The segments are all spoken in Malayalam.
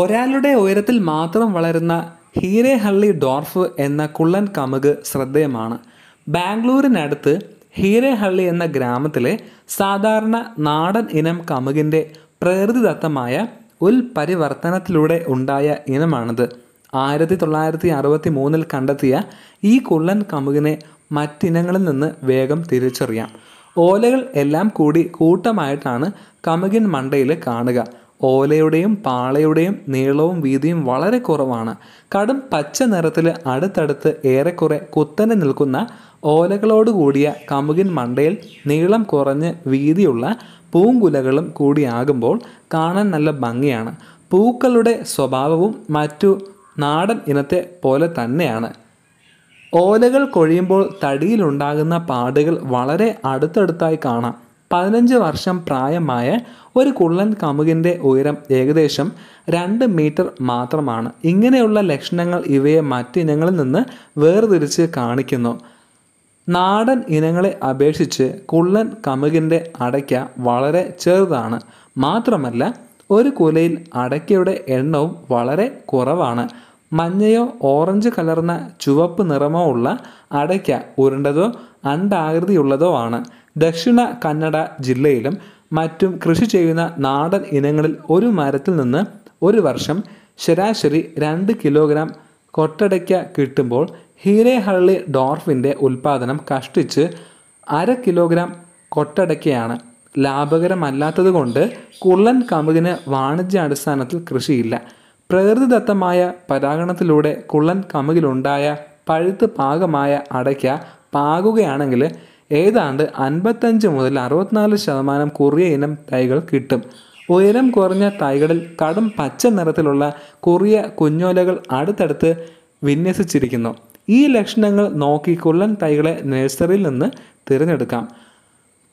ഒരാളുടെ ഉയരത്തിൽ മാത്രം വളരുന്ന ഹീരേഹള്ളി ഡോർഫ് എന്ന കുള്ളൻ കമുക് ശ്രദ്ധേയമാണ് ബാംഗ്ലൂരിനടുത്ത് ഹീരേഹള്ളി എന്ന ഗ്രാമത്തിലെ സാധാരണ നാടൻ ഇനം കമുകിൻ്റെ പ്രകൃതിദത്തമായ ഉൽപരിവർത്തനത്തിലൂടെ ഉണ്ടായ ഇനമാണിത് ആയിരത്തി തൊള്ളായിരത്തി അറുപത്തി മൂന്നിൽ കണ്ടെത്തിയ ഈ കുള്ളൻ കമുകിനെ മറ്റിനങ്ങളിൽ നിന്ന് വേഗം തിരിച്ചറിയാം ഓലകൾ എല്ലാം കൂടി കൂട്ടമായിട്ടാണ് കമുകിൻ മണ്ടയിൽ കാണുക ഓലയുടെയും പാളയുടെയും നീളവും വീതിയും വളരെ കുറവാണ് കടും പച്ച നിറത്തിൽ അടുത്തടുത്ത് ഏറെക്കുറെ കുത്തനെ നിൽക്കുന്ന ഓലകളോട് കൂടിയ കമുകിൻ മണ്ടയിൽ നീളം കുറഞ്ഞ് വീതിയുള്ള പൂങ്കുലകളും കൂടിയാകുമ്പോൾ കാണാൻ നല്ല ഭംഗിയാണ് പൂക്കളുടെ സ്വഭാവവും മറ്റു നാടൻ ഇനത്തെ പോലെ തന്നെയാണ് ഓലകൾ കൊഴിയുമ്പോൾ തടിയിലുണ്ടാകുന്ന പാടുകൾ വളരെ അടുത്തടുത്തായി കാണാം പതിനഞ്ച് വർഷം പ്രായമായ ഒരു കുള്ളൻ കമുകിൻ്റെ ഉയരം ഏകദേശം രണ്ട് മീറ്റർ മാത്രമാണ് ഇങ്ങനെയുള്ള ലക്ഷണങ്ങൾ ഇവയെ ഇനങ്ങളിൽ നിന്ന് വേർതിരിച്ച് കാണിക്കുന്നു നാടൻ ഇനങ്ങളെ അപേക്ഷിച്ച് കുള്ളൻ കമുകിൻ്റെ അടയ്ക്ക വളരെ ചെറുതാണ് മാത്രമല്ല ഒരു കുലയിൽ അടയ്ക്കയുടെ എണ്ണവും വളരെ കുറവാണ് മഞ്ഞയോ ഓറഞ്ച് കലർന്ന ചുവപ്പ് നിറമോ ഉള്ള അടയ്ക്ക ഉരുണ്ടതോ അണ്ടാകൃതിയുള്ളതോ ആണ് ദക്ഷിണ കന്നഡ ജില്ലയിലും മറ്റും കൃഷി ചെയ്യുന്ന നാടൻ ഇനങ്ങളിൽ ഒരു മരത്തിൽ നിന്ന് ഒരു വർഷം ശരാശരി രണ്ട് കിലോഗ്രാം കൊട്ടടയ്ക്ക കിട്ടുമ്പോൾ ഹീരേഹള്ളി ഡോർഫിൻ്റെ ഉൽപ്പാദനം കഷ്ടിച്ച് അര കിലോഗ്രാം കൊട്ടടയ്ക്കയാണ് ലാഭകരമല്ലാത്തതുകൊണ്ട് കുള്ളൻ കമുകിന് വാണിജ്യാടിസ്ഥാനത്തിൽ കൃഷിയില്ല പ്രകൃതിദത്തമായ പരാഗണത്തിലൂടെ കുള്ളൻ കമുകിലുണ്ടായ പഴുത്ത് പാകമായ അടയ്ക്ക പാകുകയാണെങ്കിൽ ഏതാണ്ട് അൻപത്തഞ്ച് മുതൽ അറുപത്തിനാല് ശതമാനം കുറിയ ഇനം തൈകൾ കിട്ടും ഉയരം കുറഞ്ഞ തൈകളിൽ കടും പച്ച നിറത്തിലുള്ള കൊറിയ കുഞ്ഞോലകൾ അടുത്തടുത്ത് വിന്യസിച്ചിരിക്കുന്നു ഈ ലക്ഷണങ്ങൾ നോക്കി കുള്ളൻ തൈകളെ നഴ്സറിയിൽ നിന്ന് തിരഞ്ഞെടുക്കാം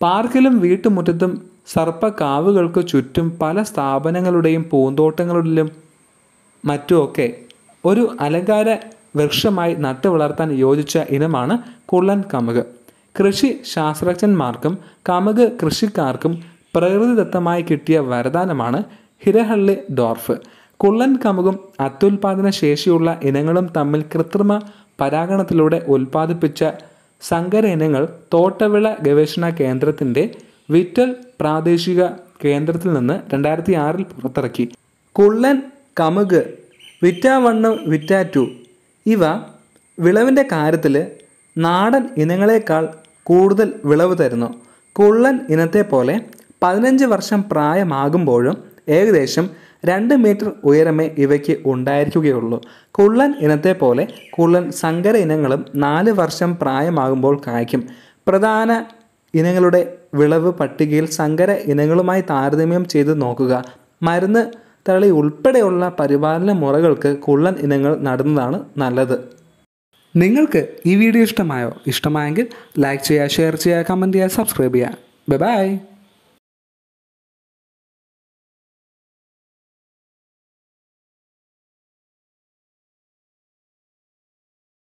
പാർക്കിലും വീട്ടുമുറ്റത്തും സർപ്പക്കാവുകൾക്ക് ചുറ്റും പല സ്ഥാപനങ്ങളുടെയും പൂന്തോട്ടങ്ങളിലും മറ്റുമൊക്കെ ഒരു അലങ്കാര വൃക്ഷമായി നട്ടു വളർത്താൻ യോജിച്ച ഇനമാണ് കുള്ളൻ കമുക് കൃഷി ശാസ്ത്രജ്ഞന്മാർക്കും കമുക് കൃഷിക്കാർക്കും പ്രകൃതിദത്തമായി കിട്ടിയ വരദാനമാണ് ഹിരഹള്ളി ഡോർഫ് കുള്ളൻ കമുകും അത്യുൽപാദന ശേഷിയുള്ള ഇനങ്ങളും തമ്മിൽ കൃത്രിമ പരാഗണത്തിലൂടെ ഉൽപ്പാദിപ്പിച്ച സങ്കര ഇനങ്ങൾ തോട്ടവിള ഗവേഷണ കേന്ദ്രത്തിൻ്റെ വിറ്റൽ പ്രാദേശിക കേന്ദ്രത്തിൽ നിന്ന് രണ്ടായിരത്തി ആറിൽ പുറത്തിറക്കി കുള്ളൻ കമുക് വിറ്റ വണ്ണ് വിറ്റ ടു ഇവ വിളവിൻ്റെ കാര്യത്തിൽ നാടൻ ഇനങ്ങളെക്കാൾ കൂടുതൽ വിളവ് തരുന്നു കുള്ളൻ ഇനത്തെ പോലെ പതിനഞ്ച് വർഷം പ്രായമാകുമ്പോഴും ഏകദേശം രണ്ട് മീറ്റർ ഉയരമേ ഇവയ്ക്ക് ഉണ്ടായിരിക്കുകയുള്ളൂ കുള്ളൻ ഇനത്തെ പോലെ കുള്ളൻ സങ്കര ഇനങ്ങളും നാല് വർഷം പ്രായമാകുമ്പോൾ കായ്ക്കും പ്രധാന ഇനങ്ങളുടെ വിളവ് പട്ടികയിൽ സങ്കര ഇനങ്ങളുമായി താരതമ്യം ചെയ്ത് നോക്കുക മരുന്ന് തളി ഉൾപ്പെടെയുള്ള പരിപാലന മുറകൾക്ക് കുള്ളൻ ഇനങ്ങൾ നടുന്നതാണ് നല്ലത് നിങ്ങൾക്ക് ഈ വീഡിയോ ഇഷ്ടമായോ ഇഷ്ടമായെങ്കിൽ ലൈക്ക് ചെയ്യുക ഷെയർ ചെയ്യുക കമൻറ്റ് ചെയ്യുക സബ്സ്ക്രൈബ് ചെയ്യുക ബൈ